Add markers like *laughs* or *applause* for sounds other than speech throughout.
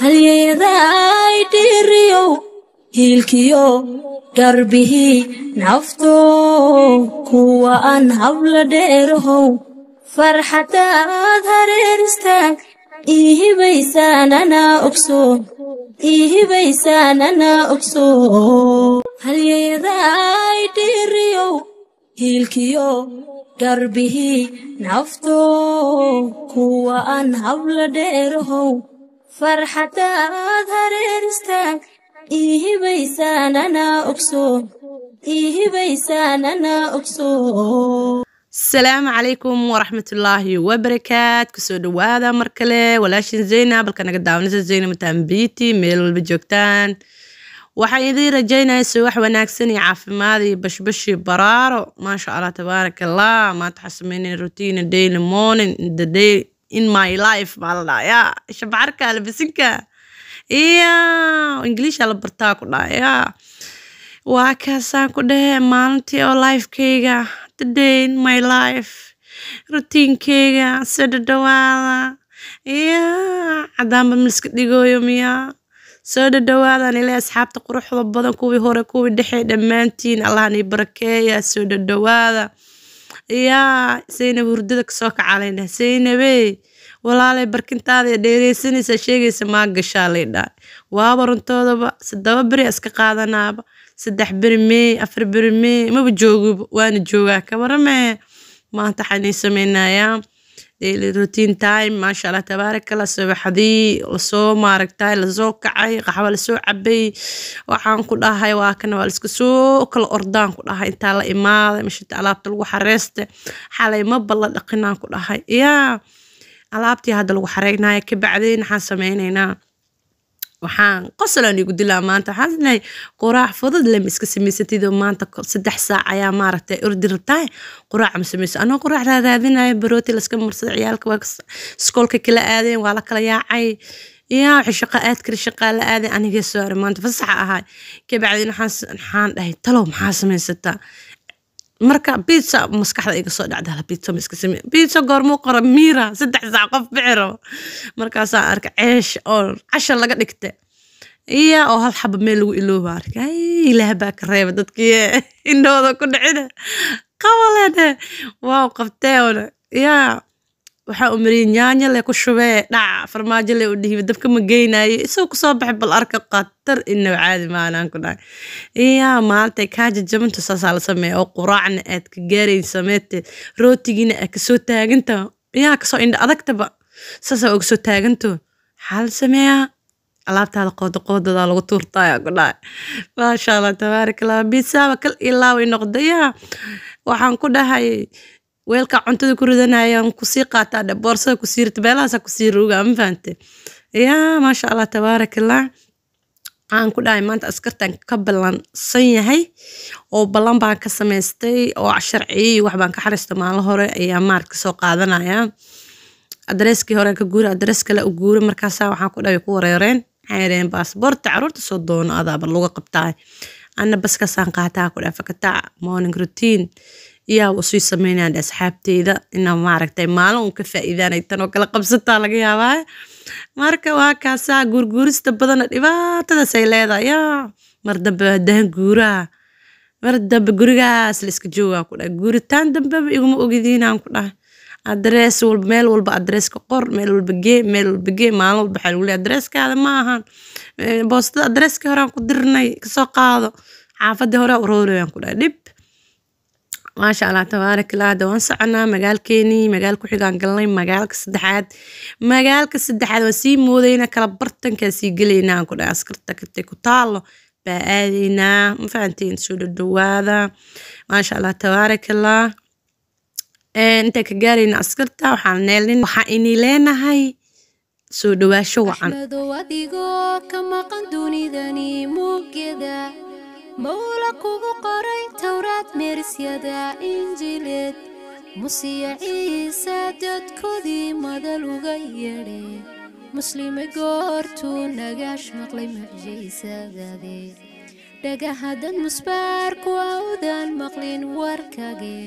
halyeeyaday dhiiriyow hiilkiyo dharbihii nafto kuwa aan habla dheerahow farxadaad hareer istaag ihibaysaananaa ogso ihibaysaananaa ogso halyeeyaday dhiiriyow hiilkiyo dharbihii nafto kuwa aan habla dheerahow farxadaad hareer istaag asalaamu calaykum waraxmatullaahi wabarakaat kusoo dhawaada mar kale walaashin zaynab halka naga daawanasa zaynab tambiiti meel walba joogtaan waxaan idiin rajaynaya wax wanaagsan iyo caafimaad iyo bashbashi baraaro maasha allah tabaarak allah maanta waxaa sameynaya routine daily morning the day in my life baa la dhaha yaa shabacarka labasinka ya ingiliisha la bartaa ku dhaa yaa waa kaasaan ku dhahe maalintii oo lifekayga the day in my life rutiinkayga soo dhadhawaada ya cadaanba maliska dhigooyo miyaa soo dhadhawaadaan ilaa asxaabta quruxda badan kuwii hore kuwii dhexey dhammaantiin allahana barakeeya soo dhadhawaada yaa saynab hurdada kasoo kacaalayna saynabey eh, walaalay barkintaada dheereysanaysaa sheegaysa maa gashaa laydhaa waaba runtoodaba sadaba beri iska qaadanaaba saddex beri mey afar beri mey maba jooguba waana joogaa kawarame maanta waxaan ii samaynayaa daily routine time maasha allah tabaaraka la sobaxdii lasoo maaragtay lasoo kacay qaxwo lasoo cabay waxaan ku dhahay waa kana waa liska soo kala ordaan ku dhahay intaa la imaaday mashita alaabta lagu xareysta xalay maba la dhaqinaan ku dhahay yaa alaabtii hadda lagu xareynaya kabacdeen maxaan sameyneynaa waxaan qosolaan igu dilaa maanta waxaan lahay quraac fudud lem iska samaysatidoo maanta saddex saac ayaa maaragtay ordi rabtaa quraaca ma samayso anoo quraac raaraadinayo barooti laska marsada ciyaalka waa iskoolka kala aadeen waa la kala yaacay yaa waxay shaqa aad kale shaqaa la aaday anigee soo hara maanta fasaxa ahay kabacdin waxaan dhahay talow maxaa samaysataa marka biza maskaxda iga soo dhacdaa biza ma iska samey biza goormuu qora miira saddex saac qof bixi rabo markaasaa arka ceesh oo casha laga dhigta iya oo hal xaba meel lagu ilooba arka ilaah baa ka reeba dadkiiye indhooda ku dhicina qabalene waaw qabtee one yaa waxaa umariye nyaanyale ku shubee dhac farmaajole u dhihiba dabka ma geynaayo isagoo kusoo baxay bal arka qatar inaw caadi maanaan ku dhahay iyaa maanta kaaja jabanta saasaa la sameeya oo quraacna aad ka gaarayn sameete rootigiina aad kasoo taaganta yaa kasoo indha adagtaba saasaa uga soo taaganto maxaa la sameeyaa alaabtaada qooda qoodadaa lagu tuurtaya ku dhahay maasha allah tabaaraka allah kal ilaaway noqda yaa waxaan ku dhahay weelka cuntada ku ridanayaan kusii qaataa boorsada kusii rita beelahaasaa kusii ruga ma fahante maasha allah tabaarakallah aan ku dhahay maanta askartan ka ballansan yahay oo ballan baan ka samaystay oo ah sharciyey wax baan ka xariista maalin hore ayaa maarka soo qaadanayaa adreeskii hore ka guura adrees kale u guura markaasaa waxaan ku dhahay ku wareereen maxay yidhaheen baasboorta soo doono adaaba lagu qabtaa anna baskaasaan qaataa ku dhahay morning routine yaa wasu sameynaan asxaabteyda inaan maaragtay maalin uun ka faa'iidaanay tan oo kala qabsataa laga yaabaa marka waa kaasaa guurguurista badana dhibaatadaas ay leedahay yaa mar dambe hadaan guuraa mar dambe gurigaas la iska joogaan ku dhahay guuritaan dambeba iguma ogidiinaan ku dhahay adrees walba meel walba adreska qor meel walba gee meel walba gee maalin walba waxaa lagu leeyahay adreeskaada ma ahan boostada adreeskii horaan ku dirnay kasoo qaado xaafadii hore uroorayaan ku dhahay dhib maasha allah tabaarak illah hada waan soconaa magaalkeenii magaal ku xigaan galnay magaalka saddexaad magaalka saddexaad waa sii moodayna kala bartankaan sii gelaynaa aan ku dhahay askarta katay ku taalo baa aadaynaa ma fahantiin soo dhadhawaada maasha allah tabaarak illah intaan ka gaarayna askarta waxaan neelnin waxaa inii leenahay soo dhawaasho wacan mawla kugu qoray towraad meerisyada injileed musiya ciisa dadkoodii madal uga yeedhe muslime goortuu nagaash maqlay mucjaysadade dhagahadan musbaarku awdaan maqlin warkage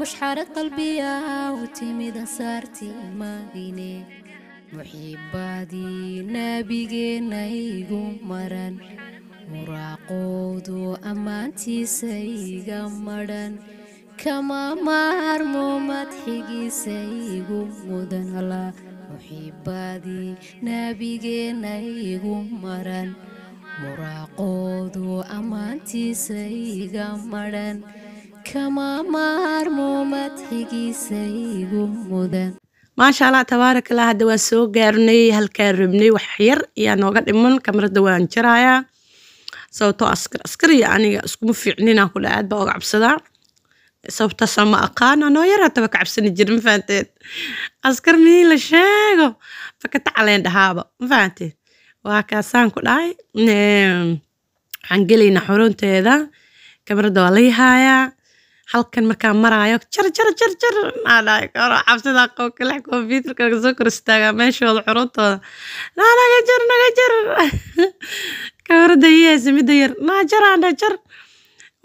mushxarad qalbiya u timid ansaartii imaadine muxiibaadii naabigeenna igu maran muraaqowdu ammaantiisa iga madhan kama maarmo madxigiisa igu mudan alla muxiibadii nabigeenna igu maran muraaqoodu ammaantiisa iga madhan kama maarmo madxigiisa igu mudan maasha allah tabaarakallah hadda waan soo gaarnay halkaan rabnay wax yar ayaa nooga dhiman kamarada waan jarayaa sababtoo ah askar askariya aniga iskuma fiicnina kule aad baa oga cabsadaa sababtaasa ma aqaan anoo yara taba ka cabsani jirin ma askar miin la sheego fakata caleen dhahaaba ma waa kaasaan ku dhahay waxaan gelaynaa xurunteeda kamarada waa lai haayaa halkan markaa maraayo jar jar jar jar maa dhahay karo cabsada kalex kombyuterka laga soo kor istaagaa meeshooda xuruntooda laa naga jar naga jar *laughs* gabardayeysa midda yar naajaraan najar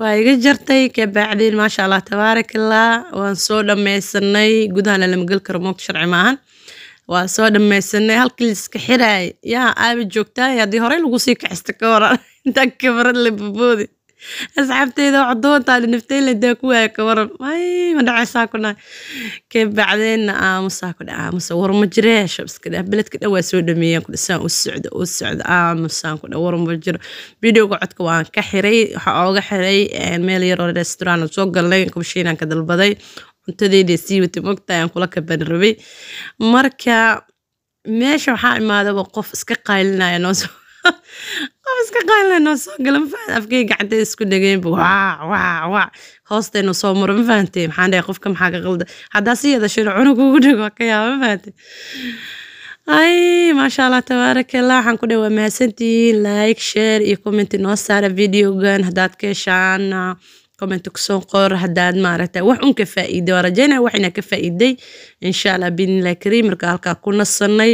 waa iga jartay kabacdiin maasha allah tabaarakallah waan soo dhammaysanay gudahana lama geli karo moogta sharci maahan waa soo dhammaysanay halkii liska xiraay yaa aabi joogtaa haddii horey lagu sii kacista ka waran *laughs* intaan kabarad la baboodi asxaabteeda doontaa doontaale nafteyn ladaa ku waaya ka waran ay ma dhacaysaa ku dhahay kabacdeenna aamusaa ku dhaha aamuse warma jiree shabska dhah beledka dhan waa soo dhameeyaan ku dhisaan u socda u socda aamusaan ku dhah warma jiro videoga codka waan ka xiray waxaa ooga xiray meel yar oo soo galnay kubshiinaan ka dalbaday cuntadeyda sii watay mogtahay aan kula kaban rabay marka meesha waxaa imaadaba qof iska qaylinaya noosoo *laughs* iska qaalanoo soo gala mafahan afkay gacanta isku dhageenba waac waac waac hoosteenu soo maro ma fahante maxaan dhahay qofka maxaa ka qalda haddaa si yeedashayno cunug ugu dhago ka yaaba ma fahante ay maasha allah tabaarakallah waxaan ku dha waa mahadsantihiin like share iyo comment noo saara videogan haddaad ka ah, comment kusoo qor haddaad maaragta wax un ka faa'iiday waa rajaynaya waxayna ka faa'iiday insha allah biidnillahi kariim marka halkaa ku nasanay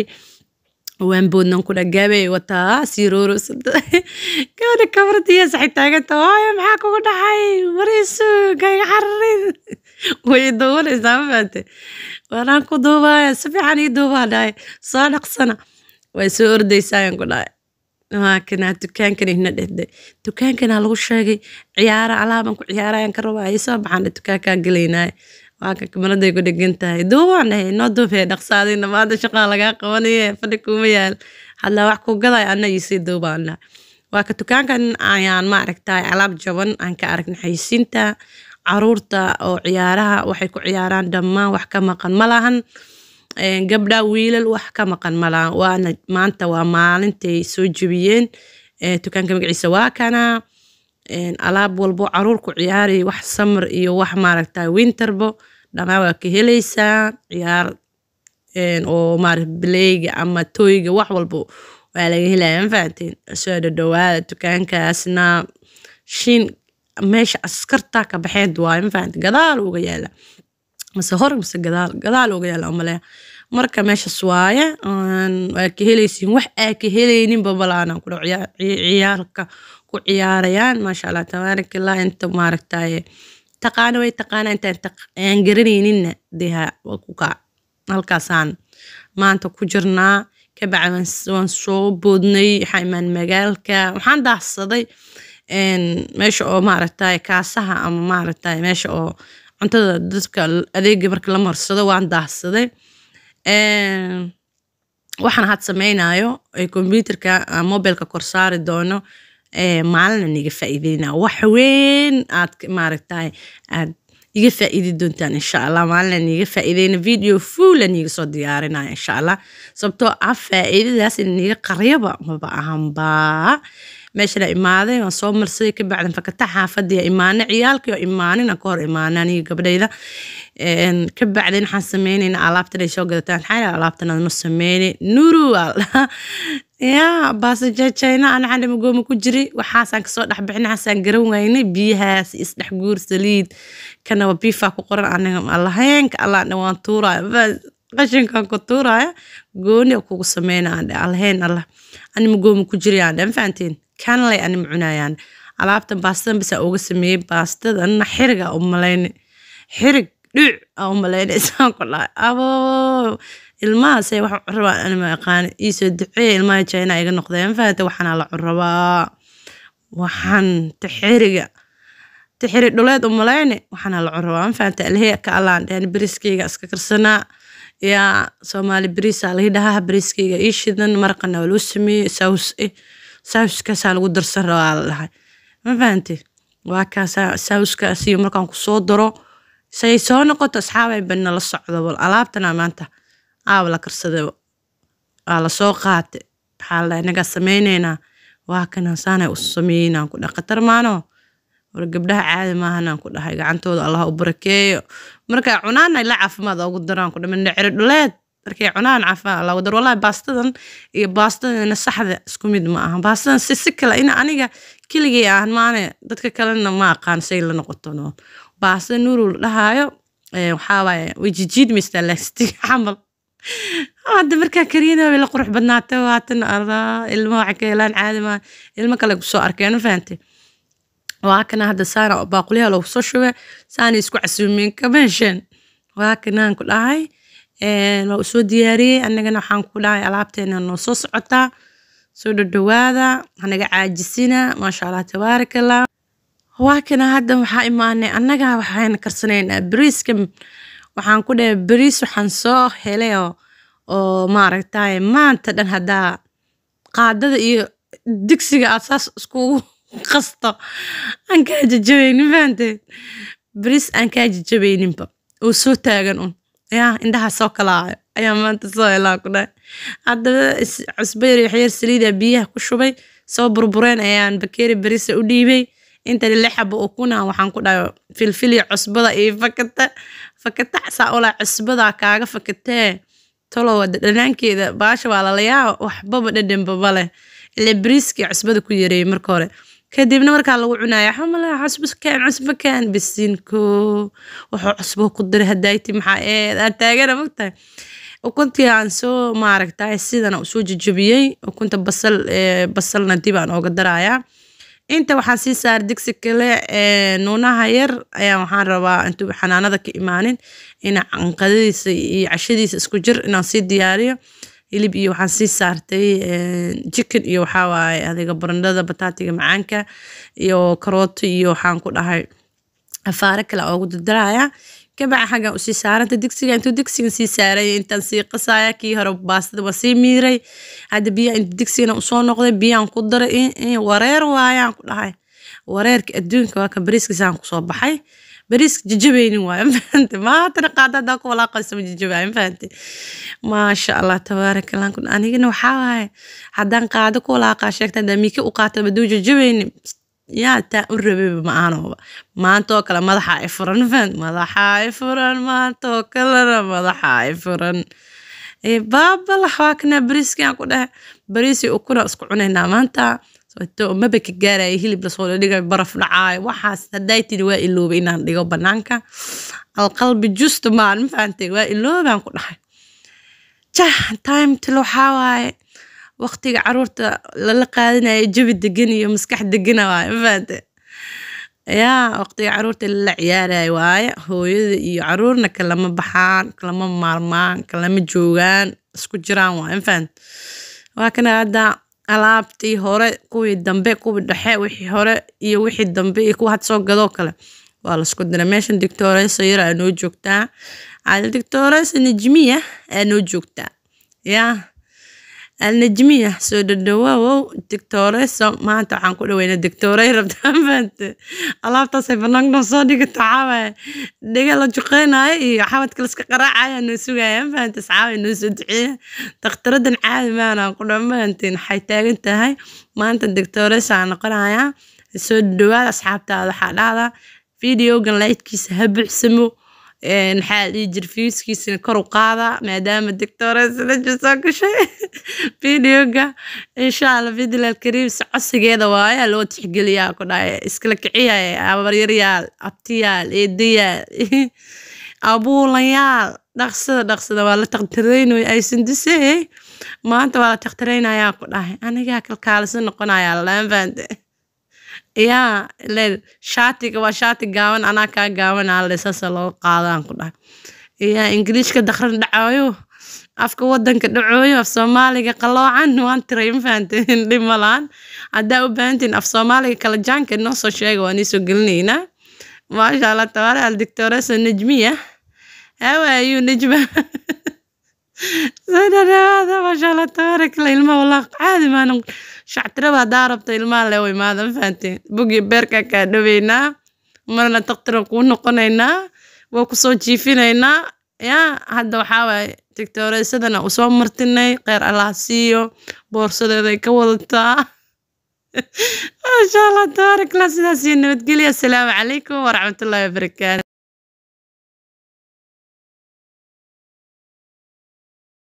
waanboodnan kula gaabay wataa sirooro gabadha kabardiya saxi taaganta hooyo maxaa kugu dhacay wariisu gayga cararin way doowanaysaa ma fahamte waanaan ku duubaya si fiican ii duubaa dhahay soo dhaqsana way soo ordaysaayan ku dhahay waakanaa dukaankan ihna dhehday dukaankanaa lagu sheegay ciyaara alaabaan ku ciyaarayaan ka rabaa ay soo baxaan dukaankaa gelaynaaye waaka kimaladay ku dhegan tahay duubaan eh, noo duubee eh, dhaqsaadayna maanta shaqaa lagaa qabanaye eh, fadhi kuma yaal hadlaa wax ku gaday anna iisii duubaan dhaha waa ka dukaankan ayaan maaragtay jaban aan ka arag naxaysiinta caruurta oo ciyaaraha waxay ku ciyaaraan dhammaan wax ka maqan ma lahan gabdha wiilal wax ka maqan ma waana maanta waa maalintay soo jebiyeen dukaanka magaciisa waa alaab walbo caruur ku ciyaaraya wax samar iyo wax maaragtay winterbo dhamaa waa ka helaysaa ciyaar oo maarata baleyga ama tooyga wax walbo waa laga helaya mafahanteen soo dhadhowaada dukaankaasna shin meesha askartaa ka baxeed waayo mafahante gadaal uga yaala mase hor mase gadaal gadaal uga yaala umaleya marka meeshas waaye waa ka helaysiin wax aa ka helaynin babalaana ku ciyaarka ku ciyaarayaan maasha allah tabaarak illah inta maaragtaye taqaana way taqaana intaan garanayninna deha waa halkaasaan maanta ku jirnaa kabacdi waan soo boodnay waxaa imaan magaalka waxaan daahsaday meesha oo maaragtay kaasaha ama maaragtay meesha oo cuntada dadka adeega marka la marsado waan daahsaday waxaan had samaynayo ee kombyuterka ah, mobilka korsaari doono maalina niga faa'iideynaa wax weyn aad maaragta aad iga faa'iidi doontaan insha allah maalina niga faa'iideyna video fuula iga soo diyaarinaya insha allah sababtoo ah faa'iidadaas in niga qaryaba maba ahanbaa meesha imaaday waan soo marsaday kabacdan fakata xaafadiya imaane ciyaalkiio imaanin aan ka hor imaana aniga gabdhayda kabacdan waxaan sameynayna alaabtan ay soo gadataan maxaa alaabtan adno sameynay nuru *laughs* ya baasajajayna aan xandhima gooma ku jiri waxaasaan kasoo dhexbixin waxaasaan garan waynay biyahaas isdhexguur saliid kana waa biifaa ku qoran anaga lahayn ka allah dhawaan qashinkan eh? ku tuuraya gooni kugu sameynaan alhayn allah anima gooma ku jirayaan dhan fahanteen kanlay anima cunayaan alaabtan baastadan basaa uga *laughs* sameeyey baastadana xirigaa u malayne xirig dhuuc aa u malayne isaan ku dhahay abo ilmahaasay waxa curabaa anima yaqaana iisoo duceeya ilmaha e jina iga noqdeen fahante waxaana la curabaa waxaan taxiriga taxiri dhuleed u malayne waxaana la curabaa fahante alheya ka allaan dheheen beriskeyga iska karsanaa yaa somali bariisaa lahi dhahaa bariiskayga ii shidan maraqana waa lagu sameeyey saus eh, lagu darsan rabaa la ma fahamti waa kaasaa sauskaasiyo markaan kusoo daro say soo noqoto asxaabay banna la socdo alaabtana maanta aab la karsaday waa lasoo qaatay maxaa la inagaa sameyneynaa waa kanaasaanay u sameeyeynaan ku dhaha maanoo war gabdhaha caadi maahanaan ku dhahay gacantooda allah u barakeeyo marka cunaana la caafimaad ugu daraan ku dhamin ciri dhuleed markay cunaan caafimaad allah ugu dar wallahi baastadan iyo baastadana saxda isku mid ma aha baastadan si si kale ina aniga keligay ahan maane dadka kalena ma aqaan say la noqoto noon baastada nuurul dhahaayo waxaa waaye way jijiidmaystaa *laughs* camal hadda markaa kariyada way la qurux badnaatay waatan allah ilmo waxa ka helaan caadi maa ilmo kale kusoo arkeen ma fahantay waakana hadda saana baaqulyaha loogu soo shube saana isku casuumin kameeshan waa kanaan ku dhahay waa usoo diyaariyey anagana waxaan ku dhahay alaabteena noo soo socotaa soo dhadhawaada hanaga caajisina maasha allah tabaarakallah waa kana hadda waxaa imaanay annaga waxaan karsanaynaa bariiska waxaan ku dhahay bariis waxaan soo helay oo maaragtay maanta dhan haddaa qaadada iyo digsiga aad saas iskugu qasto aan kaa jajabaynin fahanteed baris aan kaa jajabayninba oo soo taagan un yaa indhaha soo kalaayo ayaa maanta soo helaa ku dhahay haddaba cusbo yar yaxyar saliida biyaha ku shubay soo burbureen ayaan bakeeri barisa u dhiibay intani lixaba oo waxaan ku dhahay filfiliya cusbada iyo fakata fakata saa ulaa cusbadaa kaaga fakatee talow dhanaankeeda baasha waa lalayaa waxbaba dhadhanbaba leh ile bariiskii cusbada ku yareeyay marka hore kadibna markaa lagu cunaya xamala cusbkan cusbakan bisinko wuxuu cusbo ku dira hadayti maxaa eed aad taagana mogtahay ukuntii aan soo maaragtay sidan usoo jajabiyey ukunta basal basalna dib aan ooga darayaa inta waxaan sii saar digsi kale nuunaha yar ayaa waxaan rabaa intuu xanaanada ka imaanin ina canqadadiisa iyo cashadiisa isku jir inaan sii diyaariyo hilib iyo waxaan sii saartay jikin eh, iyo waxaa waaye adiga barandhada bataatiga macaanka iyo karooto iyo waxaan ku dhahay afaare kale oogu dardaraya kabaca xaggan usii saaranta digsiga intuu digsiga sii saaray intaan sii qasaya kii hore baastada waa sii miiray hadda biyaa inta digsigana usoo noqday biyaan ku daray wareer waayaan ku dhahay wareerka adduunka waa ka bariiskiisaan kusoo baxay bariiska jajabaynin waay mafahante maantana qaada hadaa ku walaaqaysama jajabaayo mafahante maasha allah tabaaraka kun anigana waxaa waaye haddaan qaado ku walaaqa sheegta hadaa miike u qaata baduu jajabaynin yaa taa u rabeyba ma aanooba maantaoo kale madaxaa i furan mafahant madaxaa i furan maantaoo kalena madaxaa i furan baabalax waa kanaa bariiskii aan ku dhahay bariisii ukuna isku cunaynaa maanta sababtoo maba ka gaaraya hilib lasoo soo dhigay baraf dhacaayo waxaas haday tiri waa iloobay inaan dhigo banaanka alqalbi justa maan ma fahantay waa iloobaan ku dhahay jah timetil waxaa waaye waqtiga caruurta lala qaadanayo jebi degan iyo maskax degana ah, waaye ma fahante yaa waqtiga caruurta lala ciyaarayo waaye hooyada iyo caruurna kalama baxaan kalama maalmaan kalama joogaan isku jiraan waaye ma fahante waa kana haddaa alaabtii hore kuwii dambe kuwii dhexe wixii hore iyo wixii dambe iyo kuwa had soo gadoo kale waa lasku dira meeshan doctoresa yar aa noo joogtaa doctoresa najmiya aa noo joogtaa yaa alnajmiyah soo dhadhawaawow digtooreso maanta waxaan ku dhaweyna digtoorey rabtaan alaabtaasay bannaank noo soo dhigata caawaya dhega la juqeynaayo iyo xawadka laska qaraacaya noo sugaaya faante saxaabay noo soo duceeya dakhtaradan caadi maanaan ku dhan faante waxay taagan tahay maanta digtooresaa noqonaya soo dhawaada asxaabtaada waxaa dhahdaa videogan laydkiisa ha buuxsamo maxaa dhihi jir fiuskiisana kor u qaada maadaama doctoresla soo gashay *laughs* videoga insha allah vidlal kariim si codsigeeda waaya loo tixgeliyaa ku dhahay iskala kiciyahay abaryaryaal abtiyaal eedayaal *laughs* abuulayaal dhaqsada dhaqsada waa la taqtiraynay aysandise eh? maanta waa la taqtiraynayaa ku dhahay anigaa kalkaalisa noqonayaa laanfante yaa leen shaatiga waa shaati gaaban anaa kaa gaabanaa ale sasa loo qaadaan ku dhahay yaa ingiliishka dakran dhacooyo afka waddanka dhacooyo af soomaaliga qaloocan waan tiray ma fahanteen dhib haddaa u baahantiin af soomaaliga kala jaanka noo soo sheega waan isoo gelinaynaa maasha allah tabaare al doctoresa najmiya how are you najma *laughs* soo dhawaada maashaa allah tabaaraka ilmaha wallah caadi maana shactirada haddaa rabta ilmaha le way maada ma fahanteen beerkaa kaa dhaweynaa marna taktiran kuu noqonaynaa waa kusoo jiifinaynaa yaa hadda waxaa waaye tigtooreysadana usoo martinay kheyr allah siiyo boorsadeeday ka wadataa maashaa allah tabaaraka lah sidaas iyo nabadgelya asalaamu calaykum waraxmatullahi wabarakaatu